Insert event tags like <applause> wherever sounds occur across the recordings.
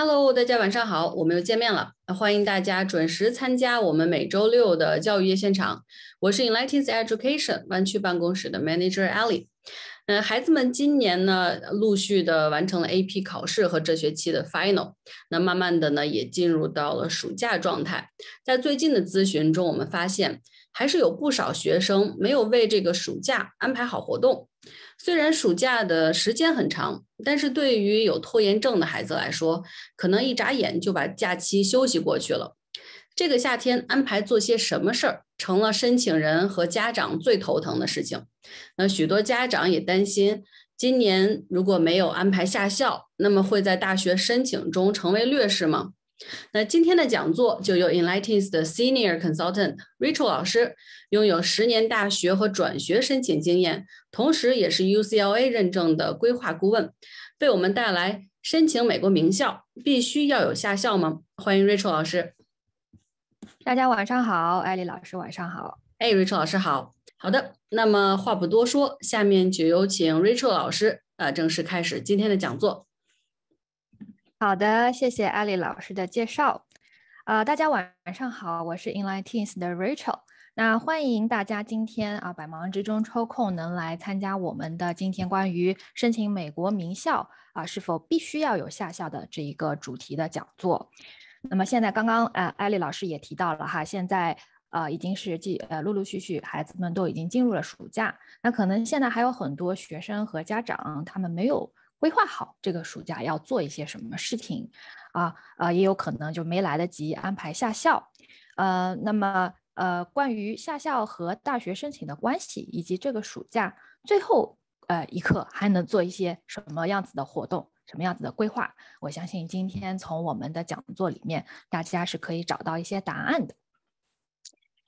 Hello，大家晚上好，我们又见面了。欢迎大家准时参加我们每周六的教育夜现场。我是 Enlightens Education 湾区办公室的 Manager a l l 嗯、呃，孩子们今年呢，陆续的完成了 AP 考试和这学期的 Final，那慢慢的呢，也进入到了暑假状态。在最近的咨询中，我们发现还是有不少学生没有为这个暑假安排好活动。虽然暑假的时间很长，但是对于有拖延症的孩子来说，可能一眨眼就把假期休息过去了。这个夏天安排做些什么事儿，成了申请人和家长最头疼的事情。那许多家长也担心，今年如果没有安排下校，那么会在大学申请中成为劣势吗？那今天的讲座就由 Enlightens 的 Senior Consultant Rachel 老师，拥有十年大学和转学申请经验，同时也是 UCLA 认证的规划顾问，为我们带来“申请美国名校必须要有下校吗？”欢迎 Rachel 老师。大家晚上好，艾丽老师晚上好，哎，Rachel 老师好。好的，那么话不多说，下面就有请 Rachel 老师呃正式开始今天的讲座。好的，谢谢艾丽老师的介绍。呃，大家晚上好，我是 i n l i g h t e n s 的 Rachel。那欢迎大家今天啊百忙之中抽空能来参加我们的今天关于申请美国名校啊是否必须要有夏校的这一个主题的讲座。那么现在刚刚啊艾丽老师也提到了哈，现在啊已经是继呃陆陆续续孩子们都已经进入了暑假，那可能现在还有很多学生和家长他们没有。规划好这个暑假要做一些什么事情，啊啊，也有可能就没来得及安排下校，呃，那么呃，关于下校和大学申请的关系，以及这个暑假最后呃一刻还能做一些什么样子的活动，什么样子的规划，我相信今天从我们的讲座里面，大家是可以找到一些答案的。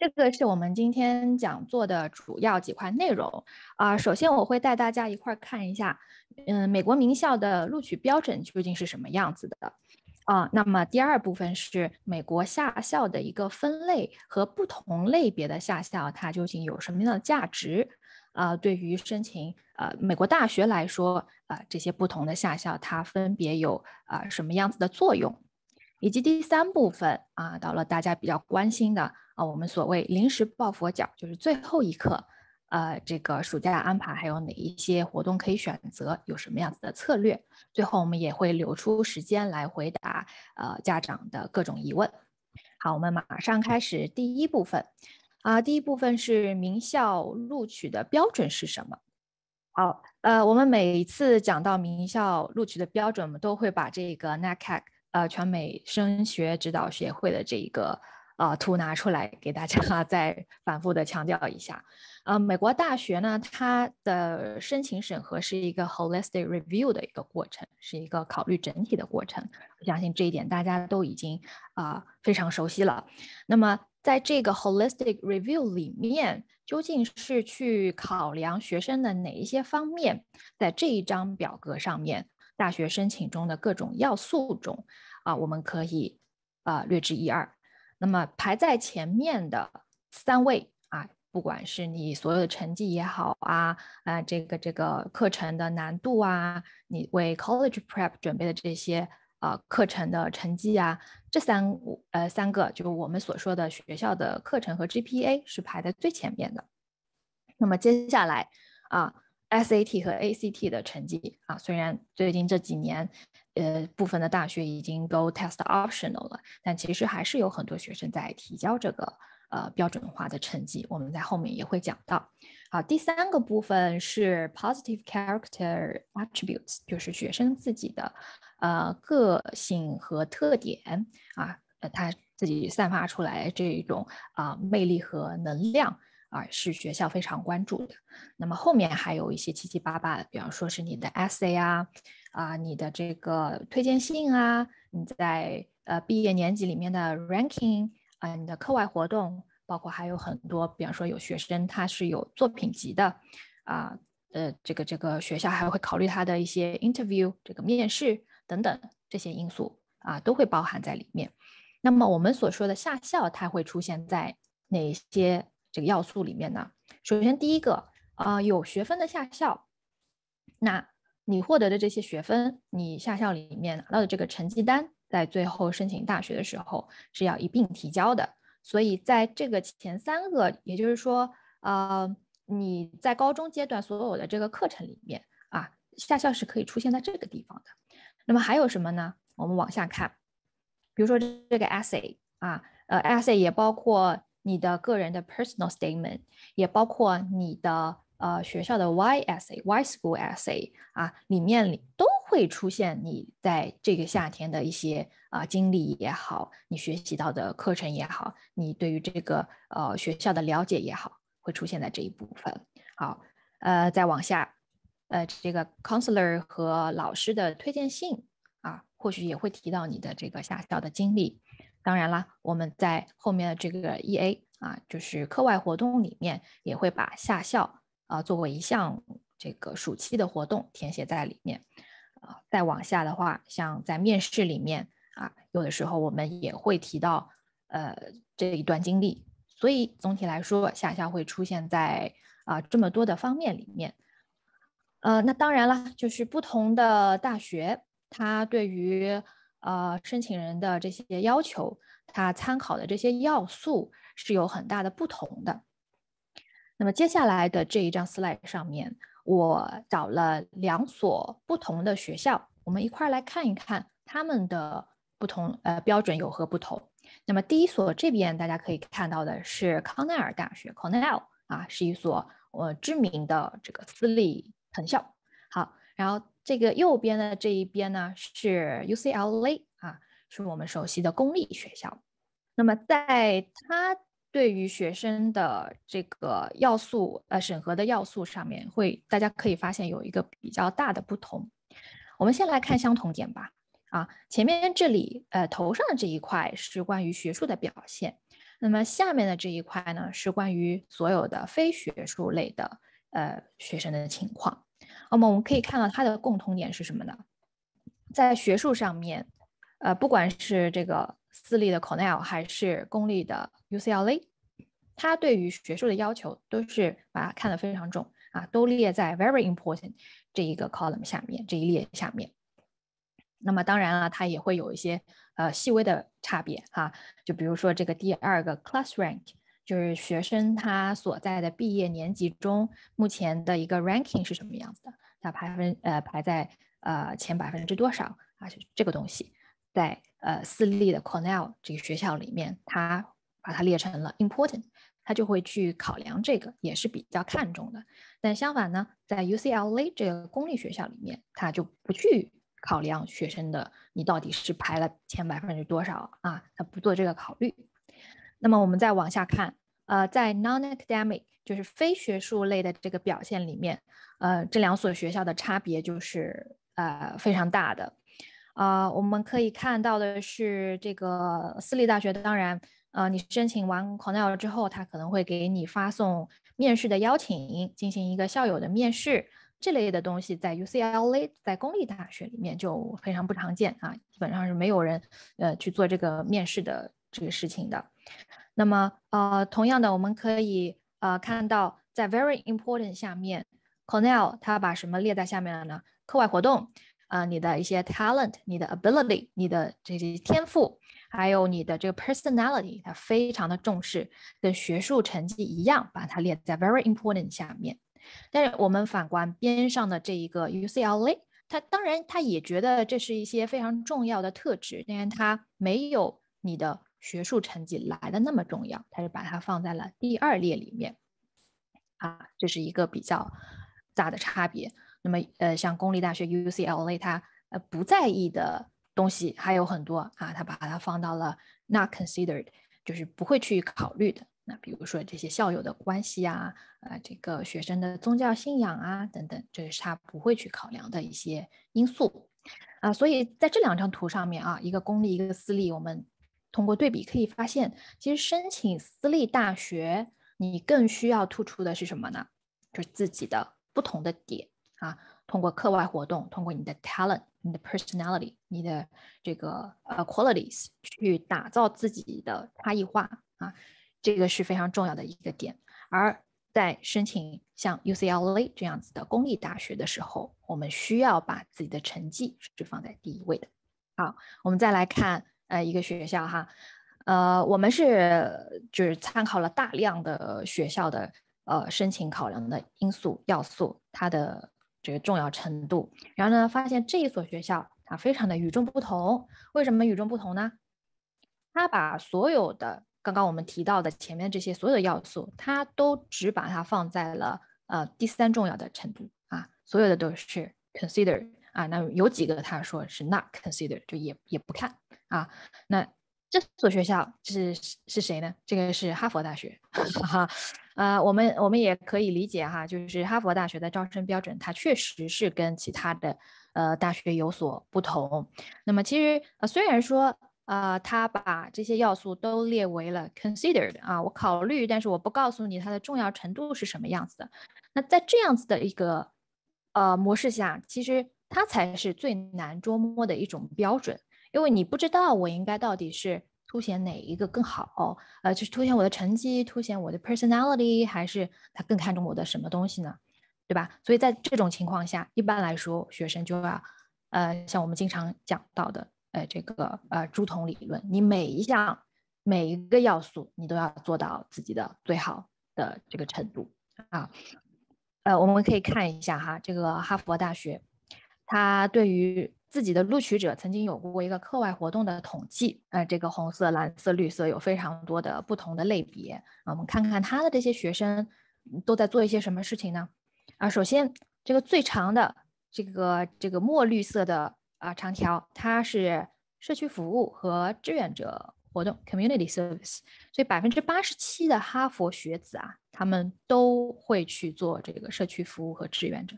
这个是我们今天讲座的主要几块内容啊。首先，我会带大家一块看一下，嗯，美国名校的录取标准究竟是什么样子的啊。那么，第二部分是美国下校的一个分类和不同类别的下校，它究竟有什么样的价值啊？对于申请呃美国大学来说，啊，这些不同的下校它分别有啊什么样子的作用？以及第三部分啊，到了大家比较关心的。啊，我们所谓临时抱佛脚，就是最后一刻，呃，这个暑假安排还有哪一些活动可以选择？有什么样子的策略？最后我们也会留出时间来回答，呃，家长的各种疑问。好，我们马上开始第一部分。啊，第一部分是名校录取的标准是什么？好，呃，我们每次讲到名校录取的标准，我们都会把这个 NACAC，呃，全美升学指导协会的这一个。啊，图拿出来给大家 <laughs> 再反复的强调一下。呃，美国大学呢，它的申请审核是一个 holistic review 的一个过程，是一个考虑整体的过程。我相信这一点大家都已经啊非常熟悉了。那么，在这个 holistic review 里面，究竟是去考量学生的哪一些方面？在这一张表格上面，大学申请中的各种要素中，啊，我们可以啊略知一二。那么排在前面的三位啊，不管是你所有的成绩也好啊，啊这个这个课程的难度啊，你为 college prep 准备的这些啊课程的成绩啊，这三呃三个，就是我们所说的学校的课程和 GPA 是排在最前面的。那么接下来啊，SAT 和 ACT 的成绩啊，虽然最近这几年。呃，部分的大学已经 go test optional 了，但其实还是有很多学生在提交这个呃标准化的成绩。我们在后面也会讲到。好，第三个部分是 positive character attributes，就是学生自己的呃个性和特点啊，他自己散发出来这种啊魅力和能量啊，是学校非常关注的。那么后面还有一些七七八八，比方说是你的 essay 啊。啊，你的这个推荐信啊，你在呃毕业年级里面的 ranking 啊，你的课外活动，包括还有很多，比方说有学生他是有作品集的，啊，呃，这个这个学校还会考虑他的一些 interview 这个面试等等这些因素啊，都会包含在里面。那么我们所说的下校，它会出现在哪些这个要素里面呢？首先第一个啊，有学分的下校，那。你获得的这些学分，你下校里面拿到的这个成绩单，在最后申请大学的时候是要一并提交的。所以在这个前三个，也就是说，呃，你在高中阶段所有的这个课程里面啊，下校是可以出现在这个地方的。那么还有什么呢？我们往下看，比如说这个 essay 啊，呃，essay 也包括你的个人的 personal statement，也包括你的。呃，学校的 Y S A、Y School S s A y 啊，里面里都会出现你在这个夏天的一些啊经历也好，你学习到的课程也好，你对于这个呃学校的了解也好，会出现在这一部分。好，呃，再往下，呃，这个 counselor 和老师的推荐信啊，或许也会提到你的这个下校的经历。当然啦，我们在后面的这个 E A 啊，就是课外活动里面，也会把下校。啊，做过一项这个暑期的活动，填写在里面。啊，再往下的话，像在面试里面啊，有的时候我们也会提到呃这一段经历。所以总体来说，下校会出现在啊这么多的方面里面。呃，那当然了，就是不同的大学，它对于呃申请人的这些要求，它参考的这些要素是有很大的不同的。那么接下来的这一张 slide 上面，我找了两所不同的学校，我们一块儿来看一看他们的不同呃标准有何不同。那么第一所这边大家可以看到的是康奈尔大学，Cornell 啊是一所我知名的这个私立藤校。好，然后这个右边的这一边呢是 UCLA 啊，是我们熟悉的公立学校。那么在它。对于学生的这个要素，呃，审核的要素上面，会大家可以发现有一个比较大的不同。我们先来看相同点吧。啊，前面这里，呃，头上的这一块是关于学术的表现，那么下面的这一块呢，是关于所有的非学术类的，呃，学生的情况。那么我们可以看到它的共同点是什么呢？在学术上面，呃，不管是这个。私立的 Cornell 还是公立的 UCLA，它对于学术的要求都是把它看得非常重啊，都列在 very important 这一个 column 下面这一列下面。那么当然了，它也会有一些呃细微的差别哈，就比如说这个第二个 class rank，就是学生他所在的毕业年级中目前的一个 ranking 是什么样子的，他排分呃排在呃前百分之多少啊，就这个东西在。呃，私立的 Cornell 这个学校里面，它把它列成了 important，它就会去考量这个，也是比较看重的。但相反呢，在 UCLA 这个公立学校里面，它就不去考量学生的你到底是排了前百分之多少啊，他它不做这个考虑。那么我们再往下看，呃，在 non-academic 就是非学术类的这个表现里面，呃，这两所学校的差别就是呃非常大的。啊，我们可以看到的是这个私立大学，当然，呃，你申请完 Cornell 之后，他可能会给你发送面试的邀请，进行一个校友的面试这类的东西，在 UCLA 在公立大学里面就非常不常见啊，基本上是没有人呃去做这个面试的这个事情的。那么，呃，同样的，我们可以呃看到在 Very Important 下面，Cornell 他把什么列在下面了呢？课外活动。啊，你的一些 talent、你的 ability、你的这些天赋，还有你的这个 personality，他非常的重视，跟学术成绩一样，把它列在 very important 下面。但是我们反观边上的这一个 UCLA，他当然他也觉得这是一些非常重要的特质，但是他没有你的学术成绩来的那么重要，他是把它放在了第二列里面。啊，这是一个比较大的差别。那么，呃，像公立大学 UCLA，它呃不在意的东西还有很多啊，它把它放到了 not considered，就是不会去考虑的。那比如说这些校友的关系啊，呃，这个学生的宗教信仰啊等等，这是他不会去考量的一些因素啊。所以在这两张图上面啊，一个公立，一个私立，我们通过对比可以发现，其实申请私立大学，你更需要突出的是什么呢？就是自己的不同的点。啊，通过课外活动，通过你的 talent、你的 personality、你的这个呃 qualities 去打造自己的差异化啊，这个是非常重要的一个点。而在申请像 UCLA 这样子的公立大学的时候，我们需要把自己的成绩是放在第一位的。好，我们再来看呃一个学校哈，呃，我们是就是参考了大量的学校的呃申请考量的因素要素，它的。这个重要程度，然后呢，发现这一所学校啊，非常的与众不同。为什么与众不同呢？他把所有的刚刚我们提到的前面这些所有的要素，他都只把它放在了呃第三重要的程度啊，所有的都是 consider 啊，那有几个他说是 not consider，就也也不看啊，那。这所学校是是谁呢？这个是哈佛大学，<laughs> 哈哈，呃，我们我们也可以理解哈，就是哈佛大学的招生标准，它确实是跟其他的呃大学有所不同。那么其实呃虽然说呃他把这些要素都列为了 considered 啊，我考虑，但是我不告诉你它的重要程度是什么样子的。那在这样子的一个呃模式下，其实它才是最难捉摸的一种标准。因为你不知道我应该到底是凸显哪一个更好，呃，就是凸显我的成绩，凸显我的 personality，还是他更看重我的什么东西呢？对吧？所以在这种情况下，一般来说，学生就要，呃，像我们经常讲到的，呃，这个，呃，猪同理论，你每一项、每一个要素，你都要做到自己的最好的这个程度啊。呃，我们可以看一下哈，这个哈佛大学，它对于。自己的录取者曾经有过一个课外活动的统计啊，这个红色、蓝色、绿色有非常多的不同的类别啊，我们看看他的这些学生都在做一些什么事情呢？啊，首先这个最长的这个这个墨绿色的啊长条，它是社区服务和志愿者活动 （community service），所以百分之八十七的哈佛学子啊，他们都会去做这个社区服务和志愿者。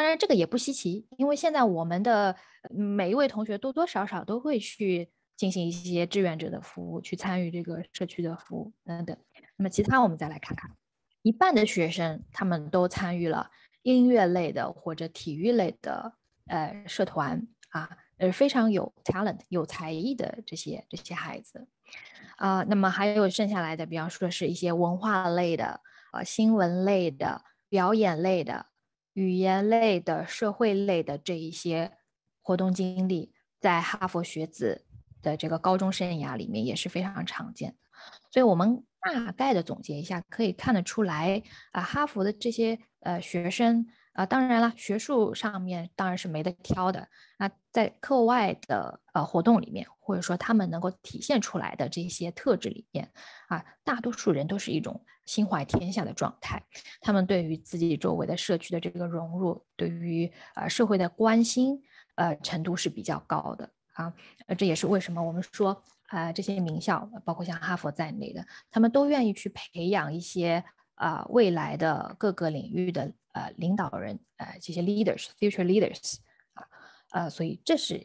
当然，这个也不稀奇，因为现在我们的每一位同学多多少少都会去进行一些志愿者的服务，去参与这个社区的服务等等。那么，其他我们再来看看，一半的学生他们都参与了音乐类的或者体育类的呃社团啊，呃，非常有 talent 有才艺的这些这些孩子啊。那么还有剩下来的，比方说是一些文化类的、呃新闻类的、表演类的。语言类的、社会类的这一些活动经历，在哈佛学子的这个高中生涯里面也是非常常见的。所以，我们大概的总结一下，可以看得出来，啊，哈佛的这些呃学生。啊，当然了，学术上面当然是没得挑的。那在课外的呃活动里面，或者说他们能够体现出来的这些特质里面，啊，大多数人都是一种心怀天下的状态。他们对于自己周围的社区的这个融入，对于呃社会的关心，呃程度是比较高的啊。呃，这也是为什么我们说啊，这些名校，包括像哈佛在内的，他们都愿意去培养一些啊未来的各个领域的。呃，领导人，呃，这些 leaders，future leaders，啊，呃，所以这是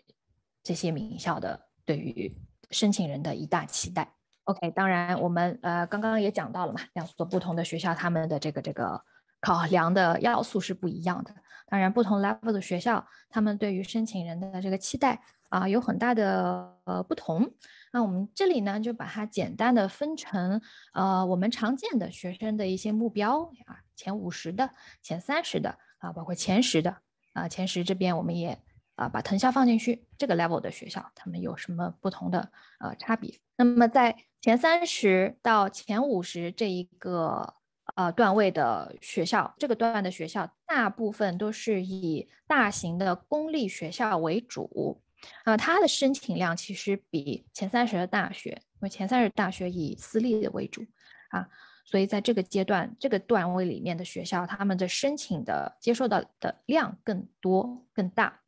这些名校的对于申请人的一大期待。OK，当然，我们呃刚刚也讲到了嘛，两所不同的学校，他们的这个这个考量的要素是不一样的。当然，不同 level 的学校，他们对于申请人的这个期待啊，有很大的呃不同。那我们这里呢，就把它简单的分成呃我们常见的学生的一些目标啊。前五十的、前三十的啊，包括前十的啊，前十这边我们也啊把藤校放进去，这个 level 的学校他们有什么不同的呃差别？那么在前三十到前五十这一个呃段位的学校，这个段的学校大部分都是以大型的公立学校为主，啊，它的申请量其实比前三十的大学，因为前三十大学以私立的为主啊。所以在这个阶段、这个段位里面的学校，他们的申请的接受到的量更多、更大，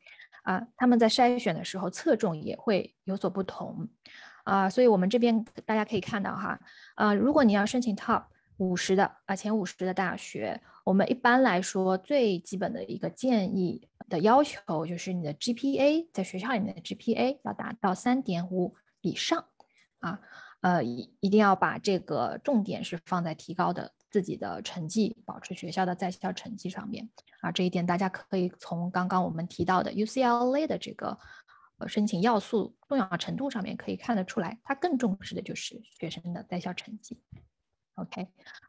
啊，他们在筛选的时候侧重也会有所不同，啊，所以我们这边大家可以看到哈，啊，如果你要申请 Top 五十的啊前五十的大学，我们一般来说最基本的一个建议的要求就是你的 GPA 在学校里面的 GPA 要达到三点五以上，啊。呃，一一定要把这个重点是放在提高的自己的成绩，保持学校的在校成绩上面啊。这一点大家可以从刚刚我们提到的 UCLA 的这个呃申请要素重要程度上面可以看得出来，它更重视的就是学生的在校成绩。OK，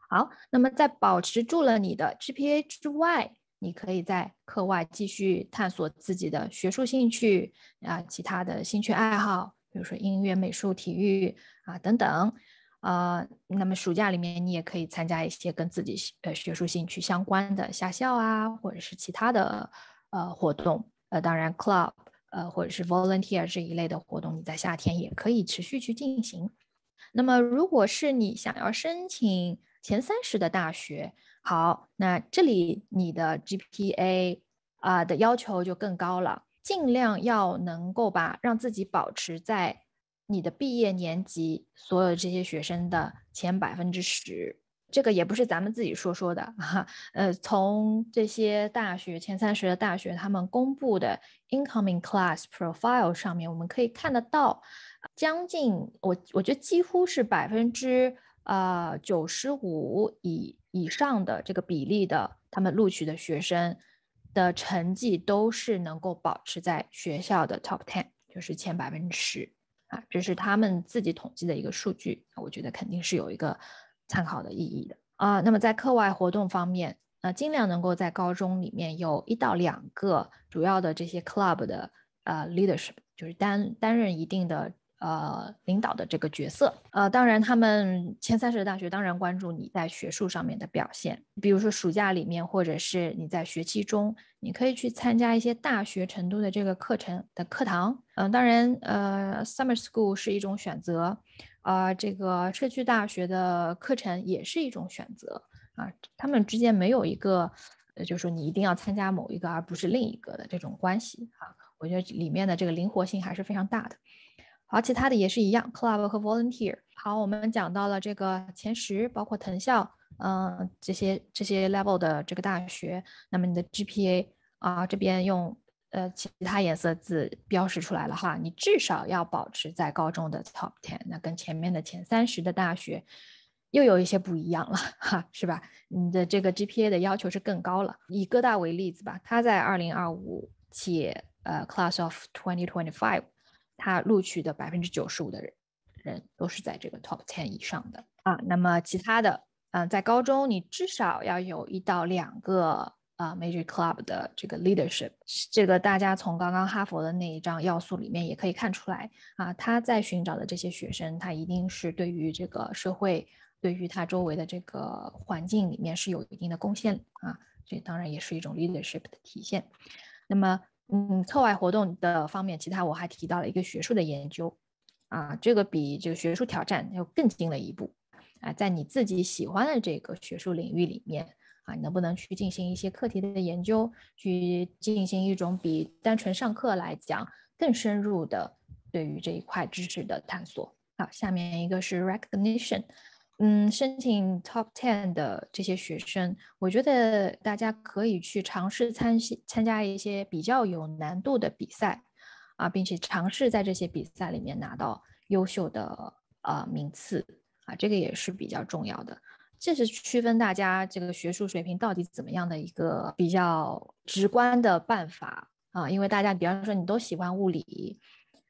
好，那么在保持住了你的 GPA 之外，你可以在课外继续探索自己的学术兴趣啊，其他的兴趣爱好。比如说音乐、美术、体育啊等等，呃，那么暑假里面你也可以参加一些跟自己呃学术兴趣相关的夏校啊，或者是其他的呃活动，呃，当然 club 呃或者是 volunteer 这一类的活动，你在夏天也可以持续去进行。那么，如果是你想要申请前三十的大学，好，那这里你的 GPA 啊的要求就更高了。尽量要能够把让自己保持在你的毕业年级所有这些学生的前百分之十，这个也不是咱们自己说说的啊。呃，从这些大学前三十的大学他们公布的 incoming class profile 上面，我们可以看得到，将近我我觉得几乎是百分之啊九十五以以上的这个比例的，他们录取的学生。的成绩都是能够保持在学校的 top ten，就是前百分之十啊，这是他们自己统计的一个数据，我觉得肯定是有一个参考的意义的啊。那么在课外活动方面，啊、尽量能够在高中里面有一到两个主要的这些 club 的呃 leadership，就是担担任一定的。呃，领导的这个角色，呃，当然，他们前三十的大学当然关注你在学术上面的表现，比如说暑假里面，或者是你在学期中，你可以去参加一些大学程度的这个课程的课堂，嗯，当然，呃，summer school 是一种选择，啊，这个社区大学的课程也是一种选择，啊，他们之间没有一个，呃，就是说你一定要参加某一个，而不是另一个的这种关系啊，我觉得里面的这个灵活性还是非常大的。好，其他的也是一样，club 和 volunteer。好，我们讲到了这个前十，包括藤校，嗯，这些这些 level 的这个大学，那么你的 GPA 啊，这边用呃其他颜色字标识出来了哈，你至少要保持在高中的 top ten，那跟前面的前三十的大学又有一些不一样了哈，是吧？你的这个 GPA 的要求是更高了。以哥大为例子吧，它在二零二五届呃 class of twenty twenty five。他录取的百分之九十五的人人都是在这个 top ten 以上的啊。那么其他的，嗯，在高中你至少要有一到两个啊 major club 的这个 leadership。这个大家从刚刚哈佛的那一张要素里面也可以看出来啊。他在寻找的这些学生，他一定是对于这个社会，对于他周围的这个环境里面是有一定的贡献啊。这当然也是一种 leadership 的体现。那么。嗯，课外活动的方面，其他我还提到了一个学术的研究，啊，这个比这个学术挑战又更进了一步，啊，在你自己喜欢的这个学术领域里面，啊，你能不能去进行一些课题的研究，去进行一种比单纯上课来讲更深入的对于这一块知识的探索？好，下面一个是 recognition。嗯，申请 Top Ten 的这些学生，我觉得大家可以去尝试参参加一些比较有难度的比赛，啊，并且尝试在这些比赛里面拿到优秀的呃名次啊，这个也是比较重要的。这是区分大家这个学术水平到底怎么样的一个比较直观的办法啊，因为大家比方说你都喜欢物理，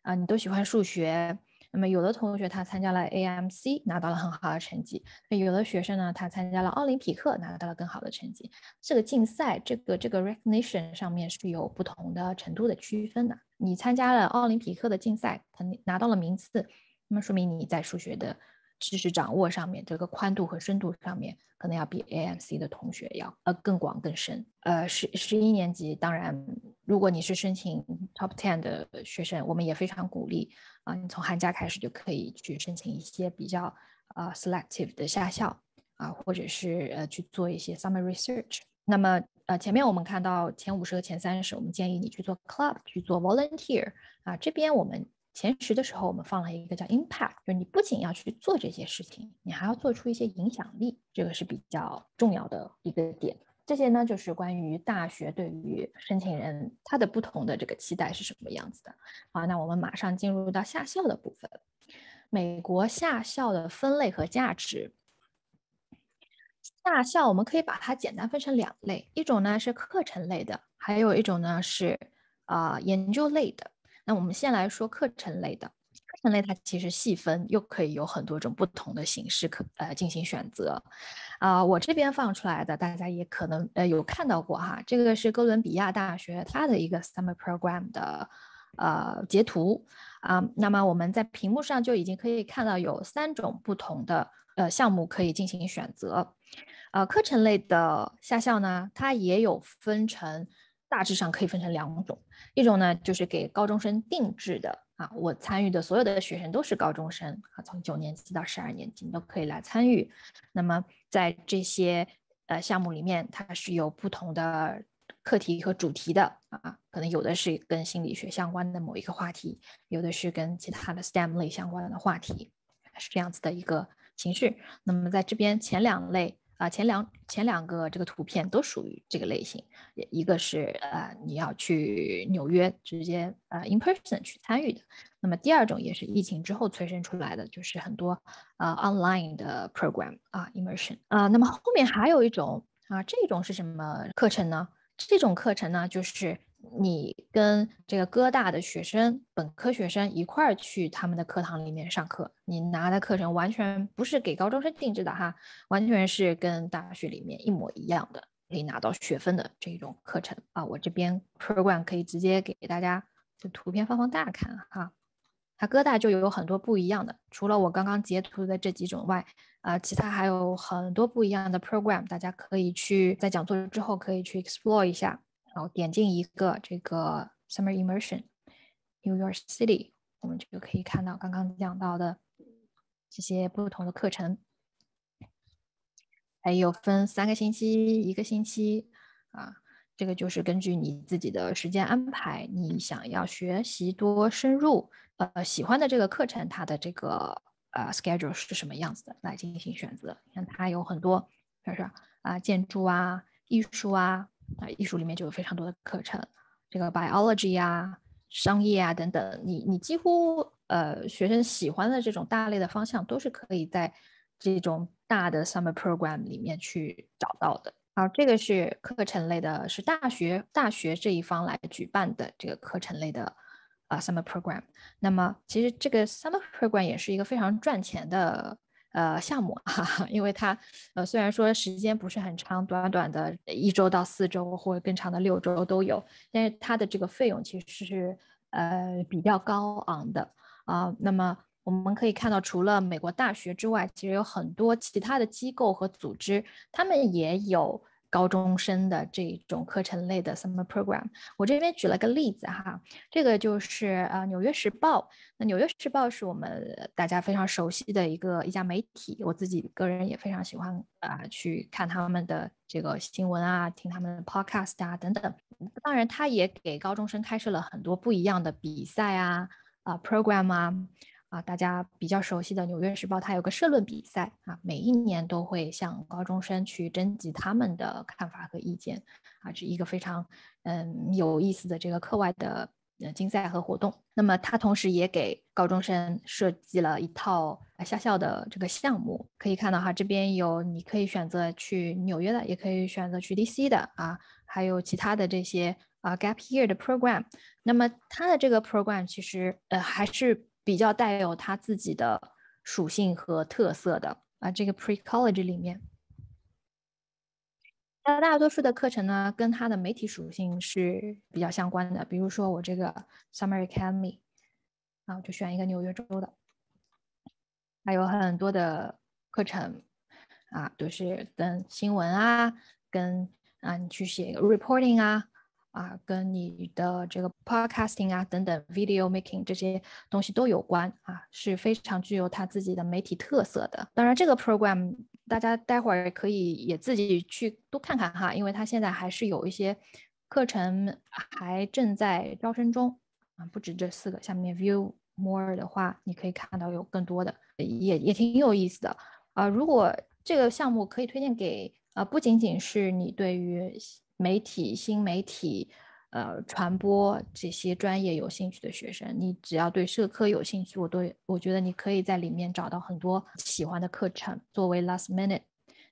啊，你都喜欢数学。那么有的同学他参加了 AMC 拿到了很好的成绩，那有的学生呢他参加了奥林匹克拿到了更好的成绩。这个竞赛，这个这个 recognition 上面是有不同的程度的区分的。你参加了奥林匹克的竞赛，肯定拿到了名次，那么说明你在数学的知识掌握上面，这个宽度和深度上面可能要比 AMC 的同学要呃更广更深。呃，十十一年级当然。如果你是申请 top ten 的学生，我们也非常鼓励啊，你从寒假开始就可以去申请一些比较啊 selective 的下校啊，或者是呃去做一些 summer research。那么呃前面我们看到前五十和前三十，我们建议你去做 club，去做 volunteer。啊，这边我们前十的时候，我们放了一个叫 impact，就是你不仅要去做这些事情，你还要做出一些影响力，这个是比较重要的一个点。这些呢，就是关于大学对于申请人他的不同的这个期待是什么样子的啊。那我们马上进入到下校的部分。美国下校的分类和价值，下校我们可以把它简单分成两类，一种呢是课程类的，还有一种呢是啊研究类的。那我们先来说课程类的。分类它其实细分又可以有很多种不同的形式可呃进行选择，啊，我这边放出来的大家也可能呃有看到过哈，这个是哥伦比亚大学它的一个 summer program 的呃截图啊，那么我们在屏幕上就已经可以看到有三种不同的呃项目可以进行选择，呃，课程类的下校呢，它也有分成。大致上可以分成两种，一种呢就是给高中生定制的啊，我参与的所有的学生都是高中生啊，从九年级到十二年级都可以来参与。那么在这些呃项目里面，它是有不同的课题和主题的啊，可能有的是跟心理学相关的某一个话题，有的是跟其他的 STEM 类相关的话题，是这样子的一个形式。那么在这边前两类。啊，前两前两个这个图片都属于这个类型，一个是呃你要去纽约直接呃 in person 去参与的，那么第二种也是疫情之后催生出来的，就是很多呃 online 的 program 啊 immersion 啊，那么后面还有一种啊，这种是什么课程呢？这种课程呢就是。你跟这个哥大的学生，本科学生一块儿去他们的课堂里面上课，你拿的课程完全不是给高中生定制的哈，完全是跟大学里面一模一样的，可以拿到学分的这种课程啊。我这边 program 可以直接给给大家，就图片放放大看哈。它哥大就有很多不一样的，除了我刚刚截图的这几种外，啊，其他还有很多不一样的 program，大家可以去在讲座之后可以去 explore 一下。然后点进一个这个 Summer Immersion New York City，我们就可以看到刚刚讲到的这些不同的课程，还有分三个星期、一个星期啊，这个就是根据你自己的时间安排，你想要学习多深入，呃，喜欢的这个课程，它的这个呃 schedule 是什么样子的来进行选择。你看它有很多，如是啊建筑啊、艺术啊。啊，艺术里面就有非常多的课程，这个 biology 啊、商业啊等等，你你几乎呃学生喜欢的这种大类的方向都是可以在这种大的 summer program 里面去找到的。好，这个是课程类的，是大学大学这一方来举办的这个课程类的啊 summer program。那么其实这个 summer program 也是一个非常赚钱的。呃，项目，哈、<laughs> 因为它，呃，虽然说时间不是很长，短短的一周到四周，或者更长的六周都有，但是它的这个费用其实是呃比较高昂的啊。那么我们可以看到，除了美国大学之外，其实有很多其他的机构和组织，他们也有。高中生的这种课程类的 summer program，我这边举了个例子哈，这个就是呃《纽约时报》。那《纽约时报》是我们大家非常熟悉的一个一家媒体，我自己个人也非常喜欢啊去看他们的这个新闻啊，听他们的 podcast 啊等等。当然，他也给高中生开设了很多不一样的比赛啊啊 program 啊。啊，大家比较熟悉的《纽约时报》，它有个社论比赛啊，每一年都会向高中生去征集他们的看法和意见，啊，是一个非常嗯有意思的这个课外的呃竞赛和活动。那么它同时也给高中生设计了一套下校的这个项目，可以看到哈，这边有你可以选择去纽约的，也可以选择去 DC 的啊，还有其他的这些啊 Gap Year 的 program。那么它的这个 program 其实呃还是。比较带有它自己的属性和特色的啊，这个 pre-college 里面，那大多数的课程呢，跟它的媒体属性是比较相关的。比如说我这个 summer academy 啊，我就选一个纽约州的，还有很多的课程啊，都是跟新闻啊，跟啊，你去写一个 reporting 啊。啊，跟你的这个 podcasting 啊，等等，video making 这些东西都有关啊，是非常具有它自己的媒体特色的。当然，这个 program 大家待会儿可以也自己去多看看哈，因为它现在还是有一些课程还正在招生中啊，不止这四个。下面 view more 的话，你可以看到有更多的，也也挺有意思的啊。如果这个项目可以推荐给啊，不仅仅是你对于。媒体、新媒体、呃，传播这些专业有兴趣的学生，你只要对社科有兴趣，我都我觉得你可以在里面找到很多喜欢的课程，作为 last minute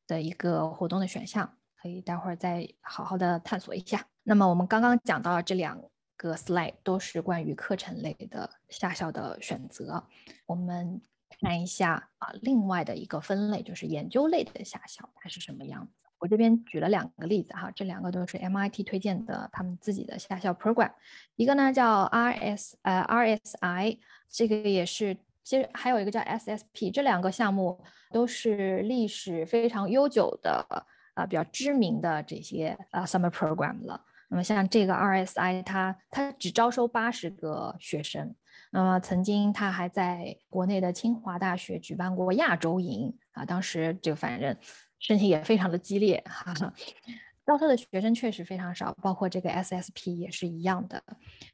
的一个活动的选项，可以待会儿再好好的探索一下。那么我们刚刚讲到这两个 slide 都是关于课程类的下校的选择，我们看一下啊，另外的一个分类就是研究类的下校它是什么样子。我这边举了两个例子哈，这两个都是 MIT 推荐的他们自己的下校 program，一个呢叫 RS 呃 RSI，这个也是其实还有一个叫 SSP，这两个项目都是历史非常悠久的啊比较知名的这些啊 summer program 了。那么像这个 RSI，它它只招收八十个学生，那么曾经它还在国内的清华大学举办过亚洲营啊，当时就反正。申请也非常的激烈，哈哈，招收的学生确实非常少，包括这个 SSP 也是一样的。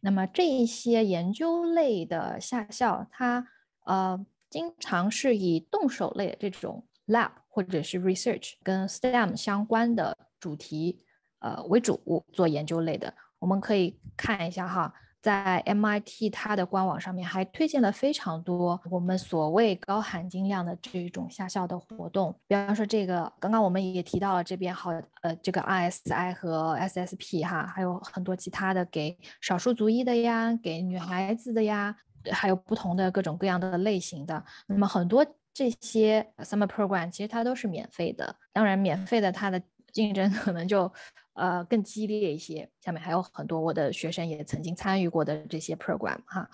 那么这一些研究类的下校，它呃经常是以动手类这种 lab 或者是 research 跟 STEM 相关的主题呃为主做研究类的，我们可以看一下哈。在 MIT 它的官网上面还推荐了非常多我们所谓高含金量的这种下校的活动，比方说这个刚刚我们也提到了这边好呃这个 RSI 和 SSP 哈，还有很多其他的给少数族裔的呀，给女孩子的呀，还有不同的各种各样的类型的，那么很多这些 summer program 其实它都是免费的，当然免费的它的竞争可能就。呃，更激烈一些。下面还有很多我的学生也曾经参与过的这些 program 哈，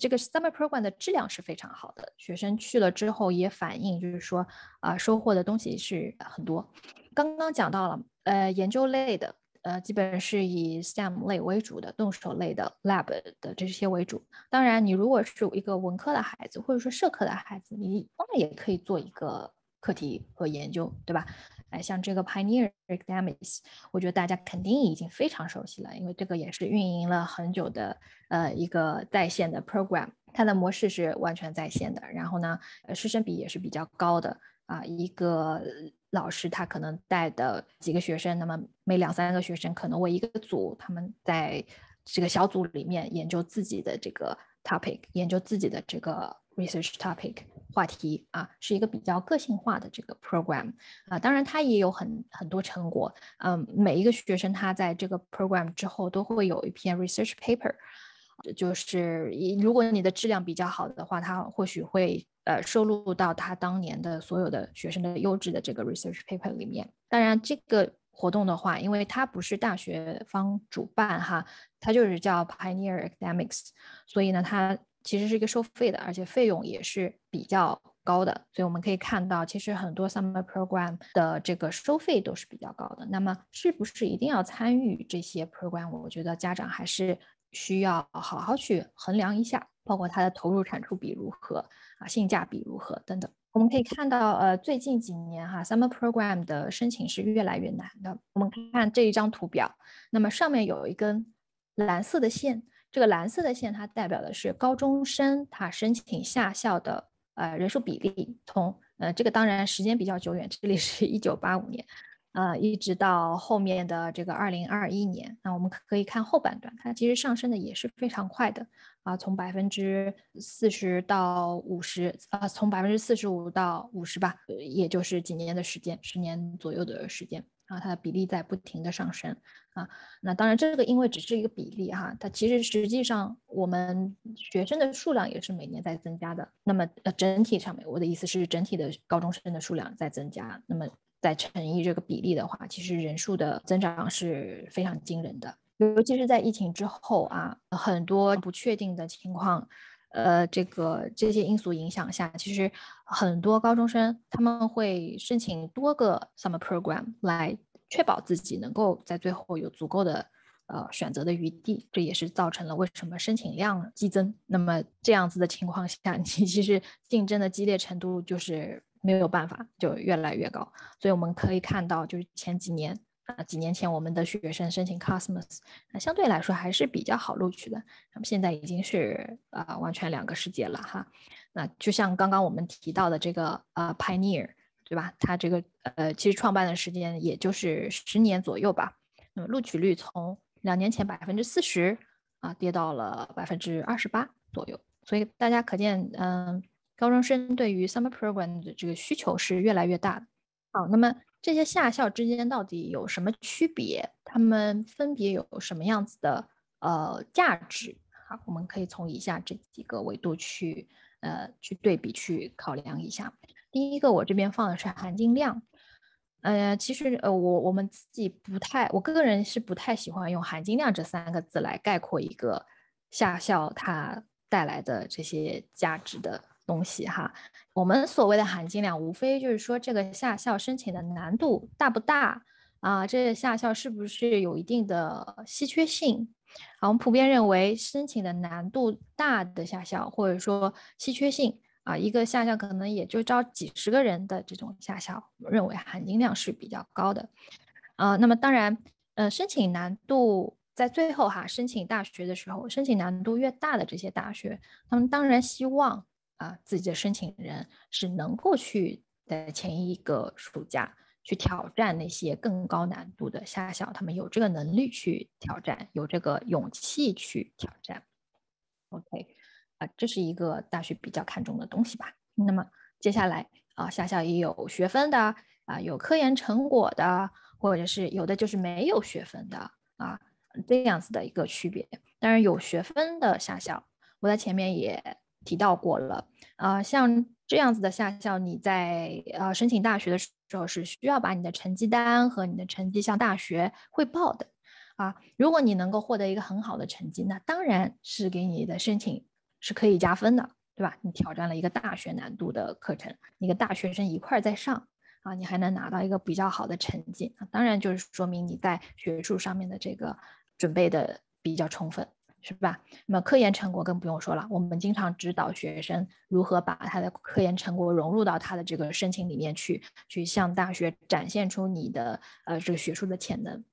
这个 summer program 的质量是非常好的。学生去了之后也反映，就是说啊，收获的东西是很多。刚刚讲到了，呃，研究类的，呃，基本是以 STEM 类为主的，动手类的 lab 的这些为主。当然，你如果是一个文科的孩子，或者说社科的孩子，你当然也可以做一个课题和研究，对吧？哎，像这个 Pioneer a c a d e m i c s 我觉得大家肯定已经非常熟悉了，因为这个也是运营了很久的呃一个在线的 program。它的模式是完全在线的，然后呢，师生比也是比较高的啊，一个老师他可能带的几个学生，那么每两三个学生可能为一个组，他们在这个小组里面研究自己的这个 topic，研究自己的这个 research topic。话题啊，是一个比较个性化的这个 program 啊，当然它也有很很多成果。嗯，每一个学生他在这个 program 之后都会有一篇 research paper，就是如果你的质量比较好的话，他或许会呃收录到他当年的所有的学生的优质的这个 research paper 里面。当然这个活动的话，因为它不是大学方主办哈，它就是叫 Pioneer Academics，所以呢它。其实是一个收费的，而且费用也是比较高的，所以我们可以看到，其实很多 summer program 的这个收费都是比较高的。那么是不是一定要参与这些 program？我觉得家长还是需要好好去衡量一下，包括它的投入产出比如何啊，性价比如何等等。我们可以看到，呃，最近几年哈 summer program 的申请是越来越难的。我们看这一张图表，那么上面有一根蓝色的线。这个蓝色的线，它代表的是高中生他申请下校的呃人数比例，从呃这个当然时间比较久远，这里是一九八五年，呃一直到后面的这个二零二一年，那我们可以看后半段，它其实上升的也是非常快的啊，从百分之四十到五十，啊从百分之四十五到五十吧，也就是几年的时间，十年左右的时间。啊，它的比例在不停的上升啊。那当然，这个因为只是一个比例哈，它其实实际上我们学生的数量也是每年在增加的。那么，呃，整体上面，我的意思是整体的高中生的数量在增加。那么，再乘以这个比例的话，其实人数的增长是非常惊人的。尤其是在疫情之后啊，很多不确定的情况。呃，这个这些因素影响下，其实很多高中生他们会申请多个 summer program 来确保自己能够在最后有足够的呃选择的余地。这也是造成了为什么申请量激增。那么这样子的情况下，其 <laughs> 其实竞争的激烈程度就是没有办法就越来越高。所以我们可以看到，就是前几年。啊，几年前我们的学生申请 Cosmos，那相对来说还是比较好录取的。那么现在已经是呃完全两个世界了哈。那就像刚刚我们提到的这个呃 Pioneer，对吧？它这个呃其实创办的时间也就是十年左右吧。那么录取率从两年前百分之四十啊，跌到了百分之二十八左右。所以大家可见，嗯，高中生对于 Summer Program 的这个需求是越来越大。好，那么。这些下校之间到底有什么区别？它们分别有什么样子的呃价值？好，我们可以从以下这几个维度去呃去对比去考量一下。第一个，我这边放的是含金量。呃，其实呃我我们自己不太，我个人是不太喜欢用含金量这三个字来概括一个下校它带来的这些价值的东西哈。我们所谓的含金量，无非就是说这个下校申请的难度大不大啊？这下校是不是有一定的稀缺性啊？我们普遍认为，申请的难度大的下校，或者说稀缺性啊，一个下校可能也就招几十个人的这种下校，我们认为含金量是比较高的啊。那么当然，呃，申请难度在最后哈，申请大学的时候，申请难度越大的这些大学，他们当然希望。啊，自己的申请人是能够去在前一个暑假去挑战那些更高难度的下校，他们有这个能力去挑战，有这个勇气去挑战。OK，啊，这是一个大学比较看重的东西吧。那么接下来啊，下校也有学分的啊，有科研成果的，或者是有的就是没有学分的啊，这样子的一个区别。当然有学分的下校，我在前面也。提到过了，啊，像这样子的下校，你在呃申请大学的时候是需要把你的成绩单和你的成绩向大学汇报的，啊，如果你能够获得一个很好的成绩，那当然是给你的申请是可以加分的，对吧？你挑战了一个大学难度的课程，你跟大学生一块儿在上，啊，你还能拿到一个比较好的成绩，啊，当然就是说明你在学术上面的这个准备的比较充分。是吧？那么科研成果更不用说了。我们经常指导学生如何把他的科研成果融入到他的这个申请里面去，去向大学展现出你的呃这个学术的潜能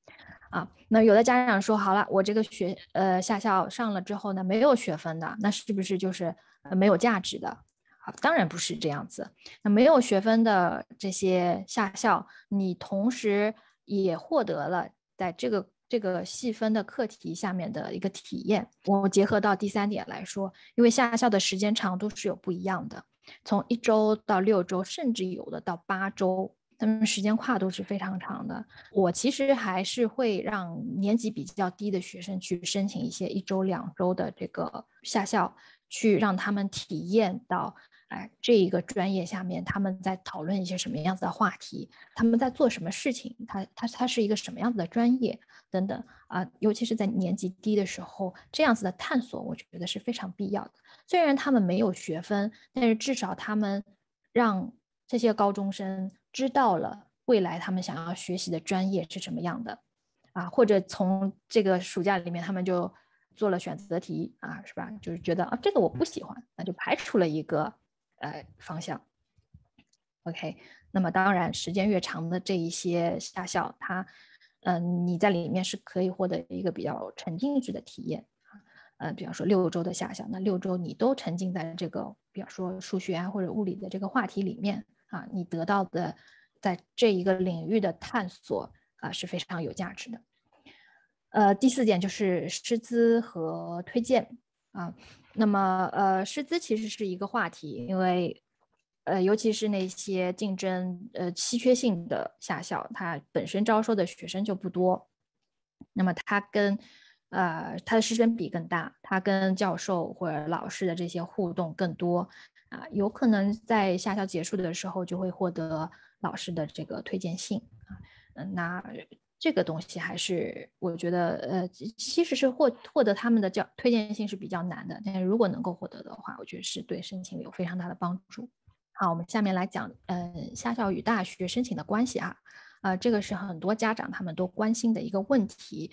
啊。那有的家长说，好了，我这个学呃下校上了之后呢，没有学分的，那是不是就是没有价值的？啊，当然不是这样子。那没有学分的这些下校，你同时也获得了在这个。这个细分的课题下面的一个体验，我结合到第三点来说，因为下校的时间长度是有不一样的，从一周到六周，甚至有的到八周，他们时间跨度是非常长的。我其实还是会让年级比较低的学生去申请一些一周、两周的这个下校，去让他们体验到。哎，这一个专业下面他们在讨论一些什么样子的话题？他们在做什么事情？他他他是一个什么样子的专业？等等啊，尤其是在年级低的时候，这样子的探索，我觉得是非常必要的。虽然他们没有学分，但是至少他们让这些高中生知道了未来他们想要学习的专业是什么样的啊，或者从这个暑假里面他们就做了选择题啊，是吧？就是觉得啊，这个我不喜欢，那就排除了一个。呃，方向，OK。那么当然，时间越长的这一些下校，它，嗯，你在里面是可以获得一个比较沉浸式的体验呃，嗯，比方说六周的下校，那六周你都沉浸在这个，比方说数学啊或者物理的这个话题里面啊，你得到的在这一个领域的探索啊是非常有价值的。呃，第四点就是师资和推荐啊。那么，呃，师资其实是一个话题，因为，呃，尤其是那些竞争，呃，稀缺性的下校，它本身招收的学生就不多，那么它跟，呃，它的师生比更大，它跟教授或者老师的这些互动更多，啊，有可能在下校结束的时候就会获得老师的这个推荐信，啊，嗯，那。这个东西还是我觉得，呃，其实是获获得他们的教推荐信是比较难的，但是如果能够获得的话，我觉得是对申请有非常大的帮助。好，我们下面来讲，嗯，下校与大学申请的关系啊，啊，这个是很多家长他们都关心的一个问题。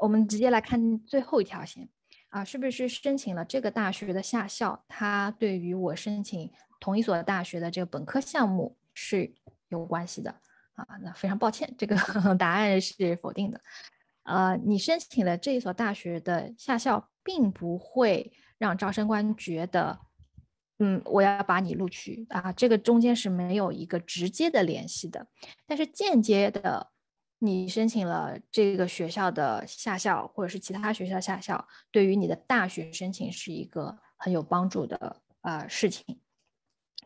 我们直接来看最后一条线，啊，是不是申请了这个大学的下校，它对于我申请同一所大学的这个本科项目是有关系的？啊，那非常抱歉，这个 <laughs> 答案是否定的。呃，你申请的这一所大学的下校并不会让招生官觉得，嗯，我要把你录取啊，这个中间是没有一个直接的联系的。但是间接的，你申请了这个学校的下校或者是其他学校下校，对于你的大学申请是一个很有帮助的啊事情。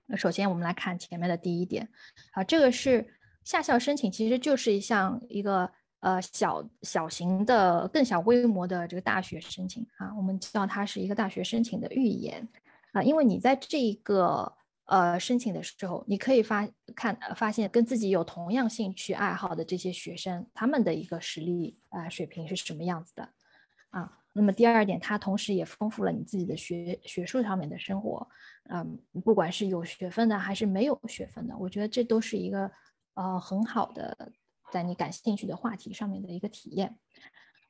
那首先我们来看前面的第一点啊，这个是。下校申请其实就是一项一个呃小小型的更小规模的这个大学申请啊，我们叫它是一个大学申请的预言，啊，因为你在这一个呃申请的时候，你可以发看发现跟自己有同样兴趣爱好的这些学生他们的一个实力啊水平是什么样子的啊。那么第二点，它同时也丰富了你自己的学学术上面的生活，嗯，不管是有学分的还是没有学分的，我觉得这都是一个。呃，很好的，在你感兴趣的话题上面的一个体验。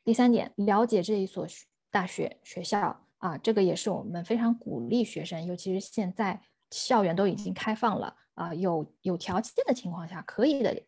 第三点，了解这一所大学学校啊，这个也是我们非常鼓励学生，尤其是现在校园都已经开放了啊，有有条件的情况下，可以的，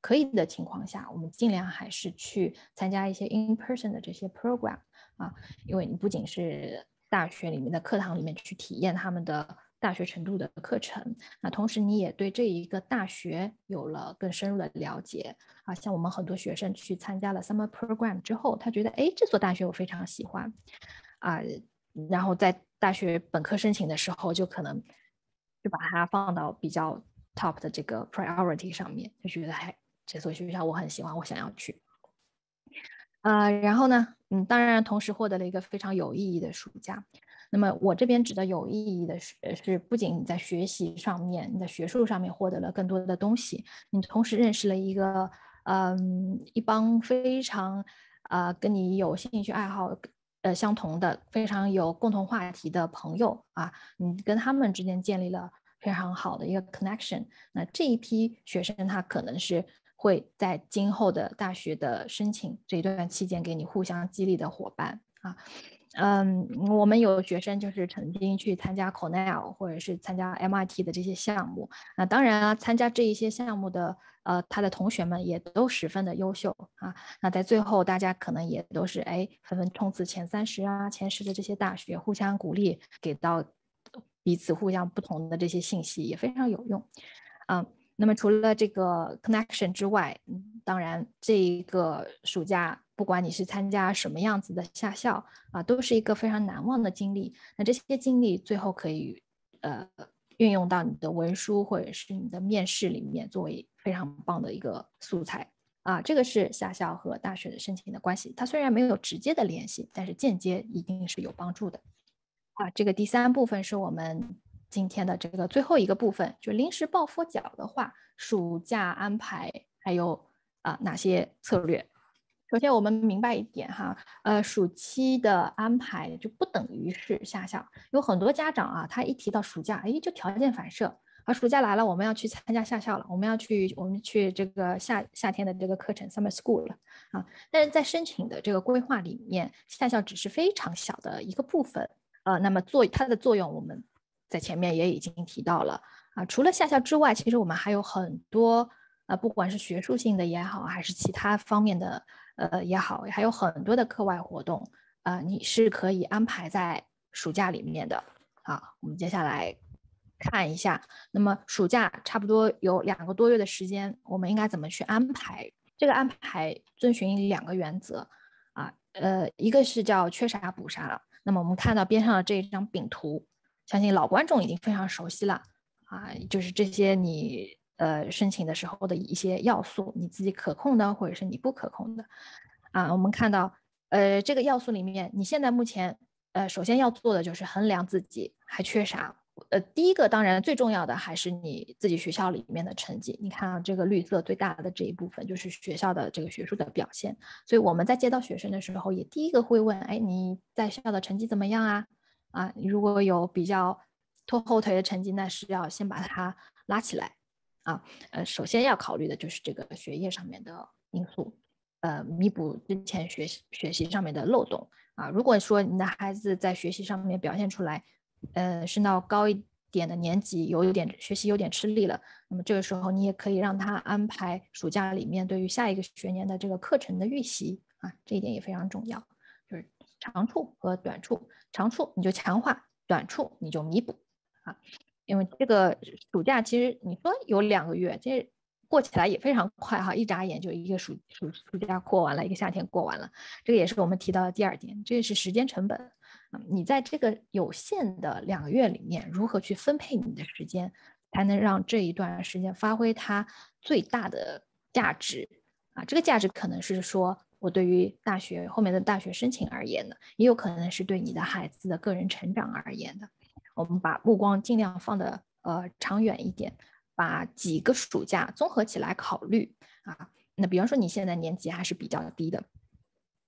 可以的情况下，我们尽量还是去参加一些 in person 的这些 program 啊，因为你不仅是大学里面的课堂里面去体验他们的。大学程度的课程，那同时你也对这一个大学有了更深入的了解啊。像我们很多学生去参加了 summer program 之后，他觉得哎，这所大学我非常喜欢啊，然后在大学本科申请的时候就可能就把它放到比较 top 的这个 priority 上面，就觉得嗨，这所学校我很喜欢，我想要去。呃，然后呢，嗯，当然同时获得了一个非常有意义的暑假。那么我这边指的有意义的是，是不仅你在学习上面、你在学术上面获得了更多的东西，你同时认识了一个，嗯，一帮非常，啊，跟你有兴趣爱好，呃，相同的，非常有共同话题的朋友啊，你跟他们之间建立了非常好的一个 connection。那这一批学生他可能是会在今后的大学的申请这一段期间给你互相激励的伙伴啊。嗯，我们有学生就是曾经去参加 Cornell 或者是参加 MIT 的这些项目。那当然啊，参加这一些项目的呃，他的同学们也都十分的优秀啊。那在最后，大家可能也都是哎，纷纷冲刺前三十啊，前十的这些大学，互相鼓励，给到彼此互相不同的这些信息，也非常有用。嗯。那么除了这个 connection 之外，嗯，当然这一个暑假，不管你是参加什么样子的夏校啊，都是一个非常难忘的经历。那这些经历最后可以，呃，运用到你的文书或者是你的面试里面，作为非常棒的一个素材啊。这个是夏校和大学的申请的关系，它虽然没有直接的联系，但是间接一定是有帮助的。啊，这个第三部分是我们。今天的这个最后一个部分，就临时抱佛脚的话，暑假安排还有啊哪些策略？首先我们明白一点哈，呃，暑期的安排就不等于是夏校，有很多家长啊，他一提到暑假，哎，就条件反射，啊，暑假来了，我们要去参加夏校了，我们要去，我们去这个夏夏天的这个课程 summer school 了啊。但是在申请的这个规划里面，夏校只是非常小的一个部分呃，那么作它的作用，我们。在前面也已经提到了啊，除了下校之外，其实我们还有很多啊，不管是学术性的也好，还是其他方面的呃也好，还有很多的课外活动啊，你是可以安排在暑假里面的啊。我们接下来看一下，那么暑假差不多有两个多月的时间，我们应该怎么去安排？这个安排遵循两个原则啊，呃，一个是叫缺啥补啥了。那么我们看到边上的这一张饼图。相信老观众已经非常熟悉了啊，就是这些你呃申请的时候的一些要素，你自己可控的或者是你不可控的啊。我们看到呃这个要素里面，你现在目前呃首先要做的就是衡量自己还缺啥。呃，第一个当然最重要的还是你自己学校里面的成绩。你看啊，这个绿色最大的这一部分就是学校的这个学术的表现。所以我们在接到学生的时候，也第一个会问，哎你在校的成绩怎么样啊？啊，如果有比较拖后腿的成绩，那是要先把它拉起来啊。呃，首先要考虑的就是这个学业上面的因素，呃，弥补之前学习学习上面的漏洞啊。如果说你的孩子在学习上面表现出来，呃，升到高一点的年级，有点学习有点吃力了，那么这个时候你也可以让他安排暑假里面对于下一个学年的这个课程的预习啊，这一点也非常重要。长处和短处，长处你就强化，短处你就弥补啊。因为这个暑假其实你说有两个月，这过起来也非常快哈，一眨眼就一个暑暑暑假过完了，一个夏天过完了。这个也是我们提到的第二点，这个是时间成本。你在这个有限的两个月里面，如何去分配你的时间，才能让这一段时间发挥它最大的价值啊？这个价值可能是说。我对于大学后面的大学申请而言的，也有可能是对你的孩子的个人成长而言的。我们把目光尽量放的呃长远一点，把几个暑假综合起来考虑啊。那比方说你现在年级还是比较低的，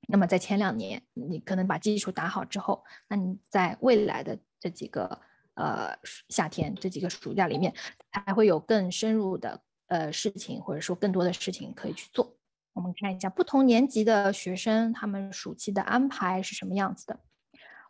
那么在前两年你可能把基础打好之后，那你在未来的这几个呃夏天、这几个暑假里面，还会有更深入的呃事情或者说更多的事情可以去做。我们看一下不同年级的学生，他们暑期的安排是什么样子的。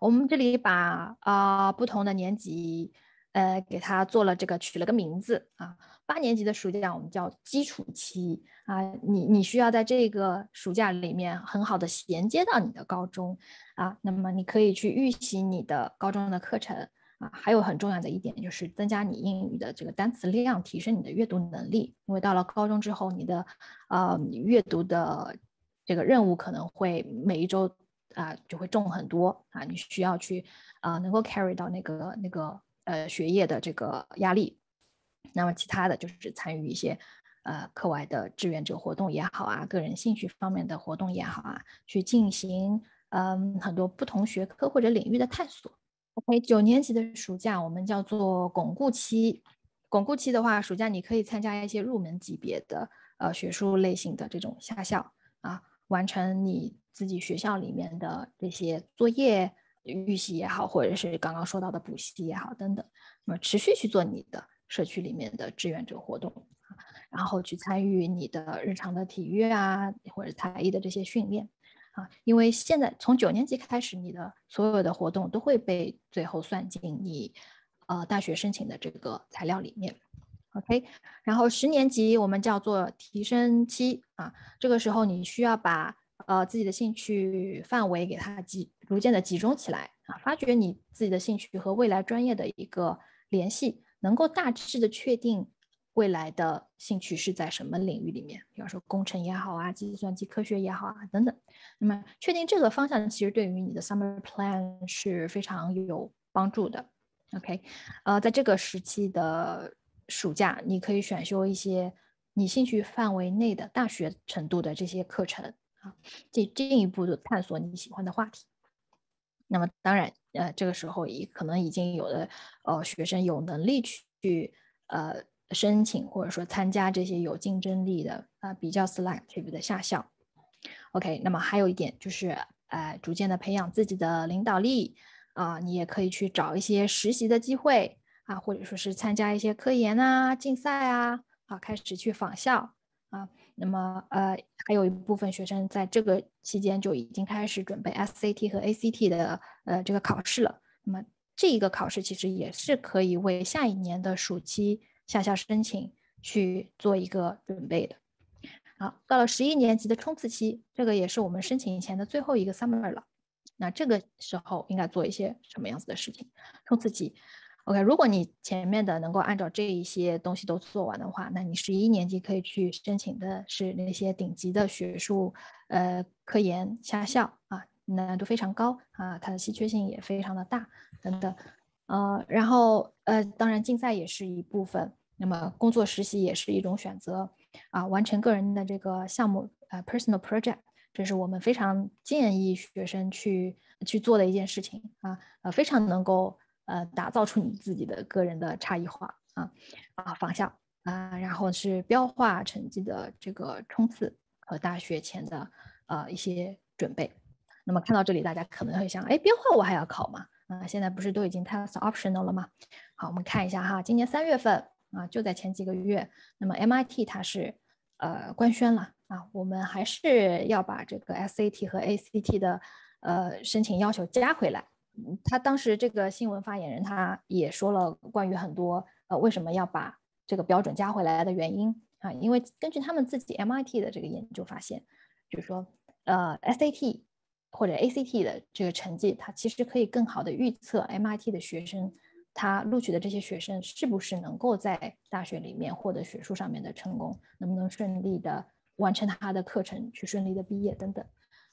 我们这里把啊不同的年级，呃，给它做了这个取了个名字啊。八年级的暑假我们叫基础期啊，你你需要在这个暑假里面很好的衔接到你的高中啊，那么你可以去预习你的高中的课程。啊，还有很重要的一点就是增加你英语的这个单词量，提升你的阅读能力。因为到了高中之后，你的，呃，阅读的这个任务可能会每一周啊就会重很多啊，你需要去啊能够 carry 到那个那个呃学业的这个压力。那么其他的就是参与一些呃课外的志愿者活动也好啊，个人兴趣方面的活动也好啊，去进行嗯很多不同学科或者领域的探索。九年级的暑假，我们叫做巩固期。巩固期的话，暑假你可以参加一些入门级别的呃学术类型的这种夏校啊，完成你自己学校里面的这些作业预习也好，或者是刚刚说到的补习也好等等。那么持续去做你的社区里面的志愿者活动然后去参与你的日常的体育啊或者才艺的这些训练。因为现在从九年级开始，你的所有的活动都会被最后算进你，呃，大学申请的这个材料里面。OK，然后十年级我们叫做提升期啊，这个时候你需要把呃自己的兴趣范围给它集逐渐的集中起来啊，发掘你自己的兴趣和未来专业的一个联系，能够大致的确定。未来的兴趣是在什么领域里面？比方说工程也好啊，计算机科学也好啊，等等。那么确定这个方向，其实对于你的 summer plan 是非常有帮助的。OK，呃，在这个时期的暑假，你可以选修一些你兴趣范围内的大学程度的这些课程啊，进进一步的探索你喜欢的话题。那么当然，呃，这个时候已可能已经有的呃学生有能力去呃。申请或者说参加这些有竞争力的啊比较 selective 的下校，OK，那么还有一点就是呃逐渐的培养自己的领导力啊，你也可以去找一些实习的机会啊，或者说是参加一些科研啊竞赛啊，啊开始去访校啊，那么呃还有一部分学生在这个期间就已经开始准备 SAT 和 ACT 的呃这个考试了，那么这一个考试其实也是可以为下一年的暑期。下校申请去做一个准备的，好，到了十一年级的冲刺期，这个也是我们申请前的最后一个 summer 了。那这个时候应该做一些什么样子的事情？冲刺期，OK，如果你前面的能够按照这一些东西都做完的话，那你十一年级可以去申请的是那些顶级的学术呃科研下校啊，难度非常高啊，它的稀缺性也非常的大等等啊，然后呃，当然竞赛也是一部分。那么，工作实习也是一种选择啊，完成个人的这个项目，呃，personal project，这是我们非常建议学生去去做的一件事情啊，呃，非常能够呃打造出你自己的个人的差异化啊，啊，方向啊，然后是标化成绩的这个冲刺和大学前的呃一些准备。那么看到这里，大家可能会想，哎，标化我还要考吗？啊，现在不是都已经 test optional 了吗？好，我们看一下哈，今年三月份。啊，就在前几个月，那么 MIT 它是呃官宣了啊，我们还是要把这个 SAT 和 ACT 的呃申请要求加回来。他当时这个新闻发言人他也说了关于很多呃为什么要把这个标准加回来的原因啊，因为根据他们自己 MIT 的这个研究发现，就是说呃 SAT 或者 ACT 的这个成绩，它其实可以更好的预测 MIT 的学生。他录取的这些学生是不是能够在大学里面获得学术上面的成功？能不能顺利的完成他的课程，去顺利的毕业等等？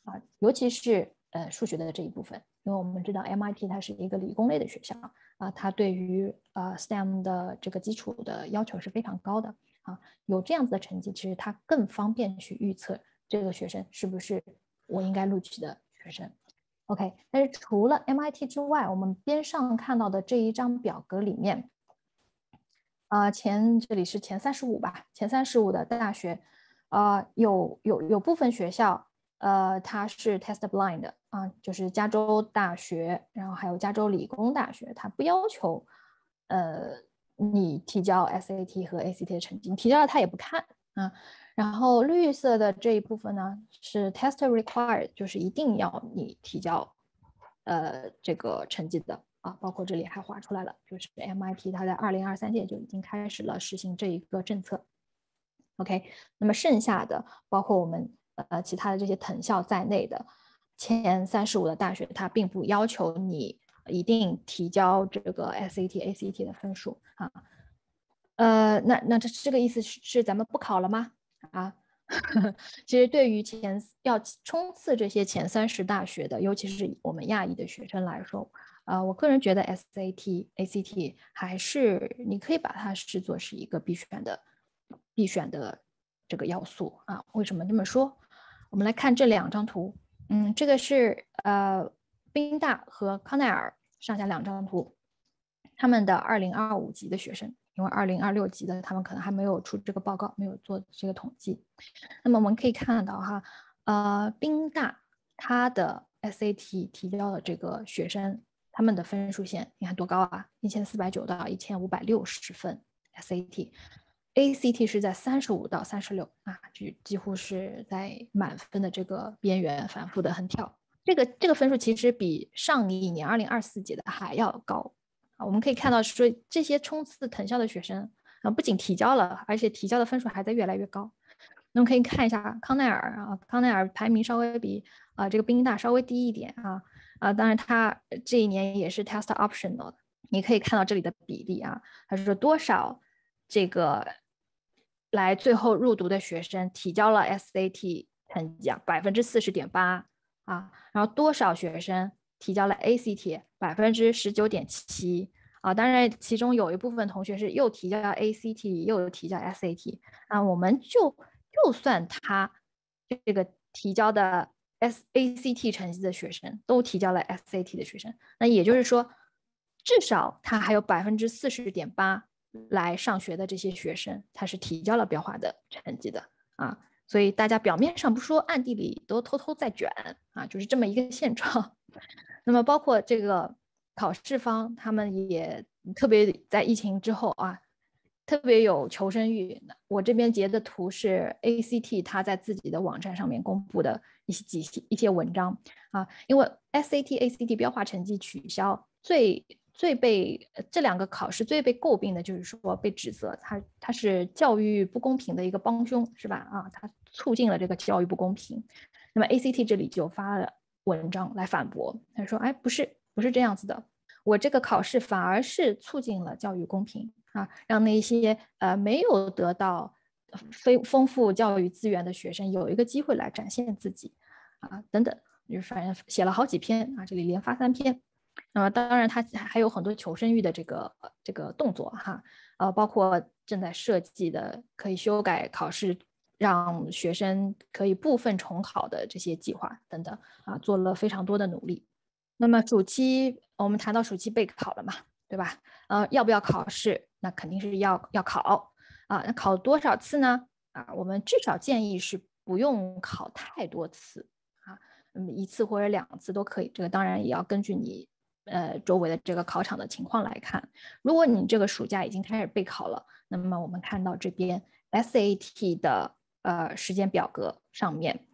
啊，尤其是呃数学的这一部分，因为我们知道 MIT 它是一个理工类的学校啊，它对于呃 STEM 的这个基础的要求是非常高的啊。有这样子的成绩，其实他更方便去预测这个学生是不是我应该录取的学生。OK，但是除了 MIT 之外，我们边上看到的这一张表格里面，啊，前这里是前三十五吧，前三十五的大学，啊，有有有部分学校，呃，它是 test blind 的啊，就是加州大学，然后还有加州理工大学，它不要求，呃，你提交 SAT 和 ACT 的成绩，提交了它也不看。啊，然后绿色的这一部分呢，是 test required，就是一定要你提交，呃，这个成绩的啊，包括这里还划出来了，就是 M I T，它在二零二三届就已经开始了实行这一个政策。OK，那么剩下的包括我们呃其他的这些藤校在内的前三十五的大学，它并不要求你一定提交这个 S A T A C T 的分数啊。呃，那那这这个意思是是咱们不考了吗？啊，<laughs> 其实对于前要冲刺这些前三十大学的，尤其是我们亚裔的学生来说，啊，我个人觉得 S A T A C T 还是你可以把它视作是一个必选的必选的这个要素啊。为什么这么说？我们来看这两张图，嗯，这个是呃宾大和康奈尔上下两张图，他们的二零二五级的学生。因为二零二六级的，他们可能还没有出这个报告，没有做这个统计。那么我们可以看到哈，呃，宾大它的 SAT 提交的这个学生他们的分数线，你看多高啊，一千四百九到一千五百六十分 SAT，ACT 是在三十五到三十六啊，就几乎是在满分的这个边缘反复的横跳。这个这个分数其实比上一年二零二四级的还要高。我们可以看到，说这些冲刺藤校的学生啊，不仅提交了，而且提交的分数还在越来越高。那么可以看一下康奈尔啊，康奈尔排名稍微比啊这个宾大稍微低一点啊啊，当然它这一年也是 test optional 的。你可以看到这里的比例啊，还是多少这个来最后入读的学生提交了 SAT 绩啊，百分之四十点八啊，然后多少学生提交了 ACT？百分之十九点七啊，当然，其中有一部分同学是又提交了 ACT，又提交 SAT 啊，我们就就算他这个提交的 SAT 成绩的学生，都提交了 SAT 的学生，那也就是说，至少他还有百分之四十点八来上学的这些学生，他是提交了标化的成绩的啊，所以大家表面上不说，暗地里都偷偷在卷啊，就是这么一个现状。那么，包括这个考试方，他们也特别在疫情之后啊，特别有求生欲。我这边截的图是 ACT，他在自己的网站上面公布的一些几一些文章啊，因为 SAT、ACT 标化成绩取消，最最被这两个考试最被诟病的就是说被指责他他是教育不公平的一个帮凶，是吧？啊，他促进了这个教育不公平。那么 ACT 这里就发了。文章来反驳，他说：“哎，不是，不是这样子的。我这个考试反而是促进了教育公平啊，让那些呃没有得到非丰富教育资源的学生有一个机会来展现自己啊，等等。就反正写了好几篇啊，这里连发三篇。那么当然，他还有很多求生欲的这个这个动作哈，呃，包括正在设计的可以修改考试。”让学生可以部分重考的这些计划等等啊，做了非常多的努力。那么暑期我们谈到暑期备考了嘛，对吧？呃，要不要考试？那肯定是要要考啊。那考多少次呢？啊，我们至少建议是不用考太多次啊，嗯，一次或者两次都可以。这个当然也要根据你呃周围的这个考场的情况来看。如果你这个暑假已经开始备考了，那么我们看到这边 SAT 的。呃，时间表格上面，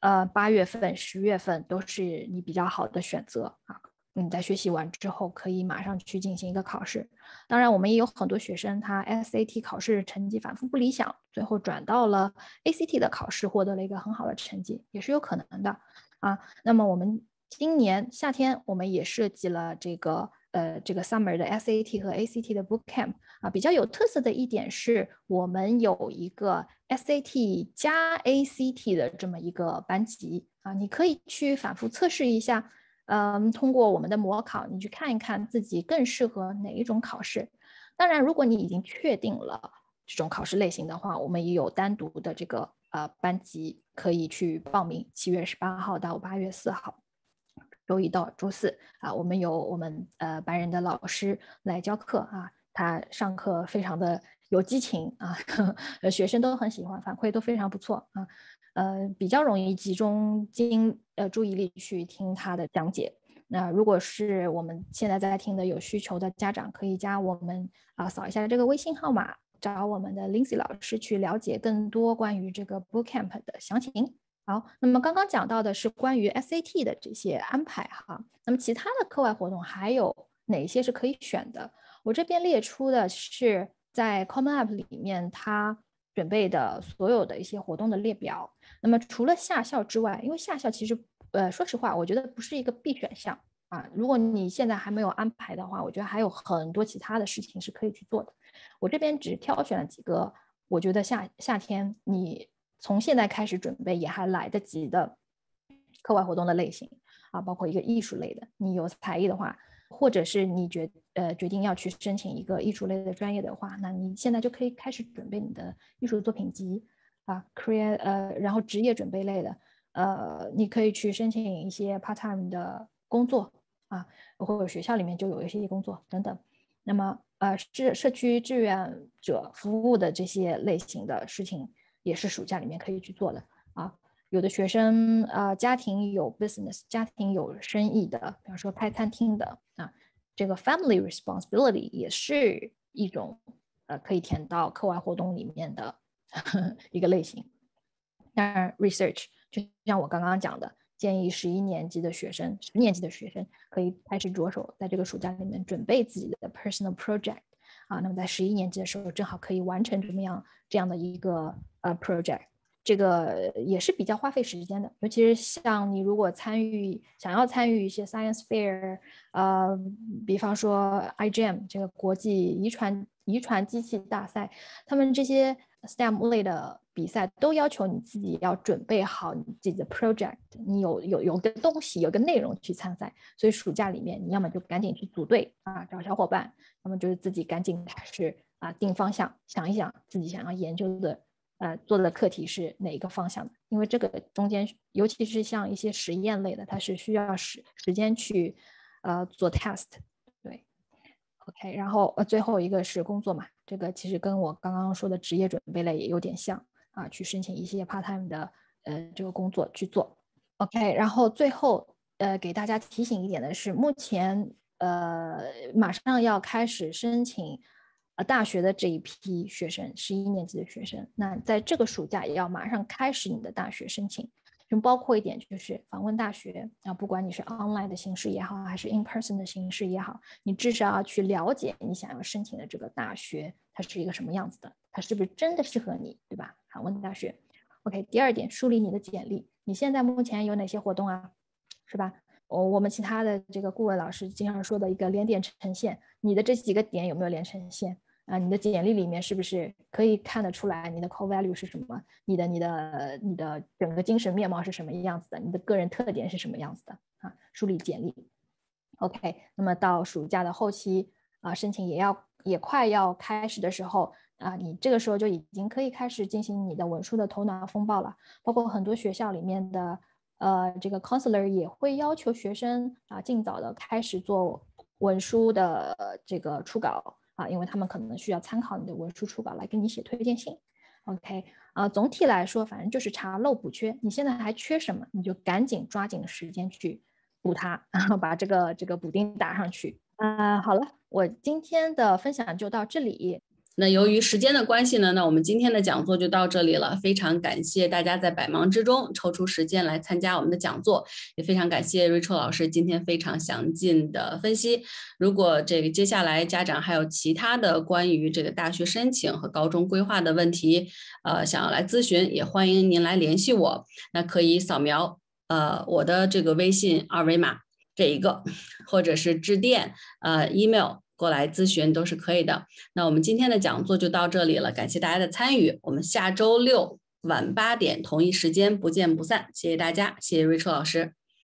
呃，八月份、十月份都是你比较好的选择啊。你在学习完之后，可以马上去进行一个考试。当然，我们也有很多学生，他 SAT 考试成绩反复不理想，最后转到了 ACT 的考试，获得了一个很好的成绩，也是有可能的啊。那么，我们今年夏天，我们也设计了这个。呃，这个 summer 的 SAT 和 ACT 的 bootcamp 啊，比较有特色的一点是我们有一个 SAT 加 ACT 的这么一个班级啊，你可以去反复测试一下，嗯，通过我们的模考，你去看一看自己更适合哪一种考试。当然，如果你已经确定了这种考试类型的话，我们也有单独的这个呃班级可以去报名，七月十八号到八月四号。周一到周四啊，我们有我们呃白人的老师来教课啊，他上课非常的有激情啊，呵，<laughs> 学生都很喜欢，反馈都非常不错啊，呃比较容易集中精呃注意力去听他的讲解。那如果是我们现在在听的有需求的家长，可以加我们啊扫一下这个微信号码，找我们的 Lindsay 老师去了解更多关于这个 Bootcamp 的详情。好，那么刚刚讲到的是关于 SAT 的这些安排哈，那么其他的课外活动还有哪些是可以选的？我这边列出的是在 Common App 里面它准备的所有的一些活动的列表。那么除了夏校之外，因为夏校其实，呃，说实话，我觉得不是一个必选项啊。如果你现在还没有安排的话，我觉得还有很多其他的事情是可以去做的。我这边只挑选了几个，我觉得夏夏天你。从现在开始准备也还来得及的课外活动的类型啊，包括一个艺术类的，你有才艺的话，或者是你决呃决定要去申请一个艺术类的专业的话，那你现在就可以开始准备你的艺术作品集啊，create 呃，然后职业准备类的，呃，你可以去申请一些 part-time 的工作啊，或者学校里面就有一些工作等等。那么呃，志社区志愿者服务的这些类型的事情。也是暑假里面可以去做的啊，有的学生呃家庭有 business，家庭有生意的，比方说开餐厅的啊，这个 family responsibility 也是一种呃可以填到课外活动里面的 <laughs> 一个类型。当然 research，就像我刚刚讲的，建议十一年级的学生、十年级的学生可以开始着手在这个暑假里面准备自己的 personal project。啊，那么在十一年级的时候，正好可以完成什么样这样的一个呃 project，这个也是比较花费时间的，尤其是像你如果参与想要参与一些 science fair，呃，比方说 iGEM 这个国际遗传遗传机器大赛，他们这些 STEM 类的。比赛都要求你自己要准备好你自己的 project，你有有有个东西有个内容去参赛，所以暑假里面你要么就赶紧去组队啊，找小伙伴，要么就是自己赶紧开始啊定方向，想一想自己想要研究的呃做的课题是哪一个方向的，因为这个中间尤其是像一些实验类的，它是需要时时间去呃做 test，对，OK，然后呃最后一个是工作嘛，这个其实跟我刚刚说的职业准备类也有点像。啊，去申请一些 part-time 的，呃，这个工作去做。OK，然后最后，呃，给大家提醒一点的是，目前，呃，马上要开始申请，呃，大学的这一批学生十一年级的学生，那在这个暑假也要马上开始你的大学申请。就包括一点，就是访问大学啊，不管你是 online 的形式也好，还是 in-person 的形式也好，你至少要去了解你想要申请的这个大学。它是一个什么样子的？它是不是真的适合你，对吧？海文大学，OK。第二点，梳理你的简历。你现在目前有哪些活动啊？是吧？我我们其他的这个顾问老师经常说的一个连点呈现，你的这几个点有没有连成线啊？你的简历里面是不是可以看得出来你的 core value 是什么？你的你的你的整个精神面貌是什么样子的？你的个人特点是什么样子的啊？梳理简历，OK。那么到暑假的后期啊，申请也要。也快要开始的时候啊，你这个时候就已经可以开始进行你的文书的头脑风暴了。包括很多学校里面的呃，这个 counselor 也会要求学生啊，尽早的开始做文书的这个初稿啊，因为他们可能需要参考你的文书初稿来给你写推荐信。OK，啊，总体来说，反正就是查漏补缺。你现在还缺什么，你就赶紧抓紧时间去补它，然后把这个这个补丁打上去。啊，好了，我今天的分享就到这里。那由于时间的关系呢，那我们今天的讲座就到这里了。非常感谢大家在百忙之中抽出时间来参加我们的讲座，也非常感谢 Rachel 老师今天非常详尽的分析。如果这个接下来家长还有其他的关于这个大学申请和高中规划的问题，呃，想要来咨询，也欢迎您来联系我。那可以扫描呃我的这个微信二维码。这一个，或者是致电、呃、email 过来咨询都是可以的。那我们今天的讲座就到这里了，感谢大家的参与。我们下周六晚八点同一时间不见不散，谢谢大家，谢谢瑞秋老师。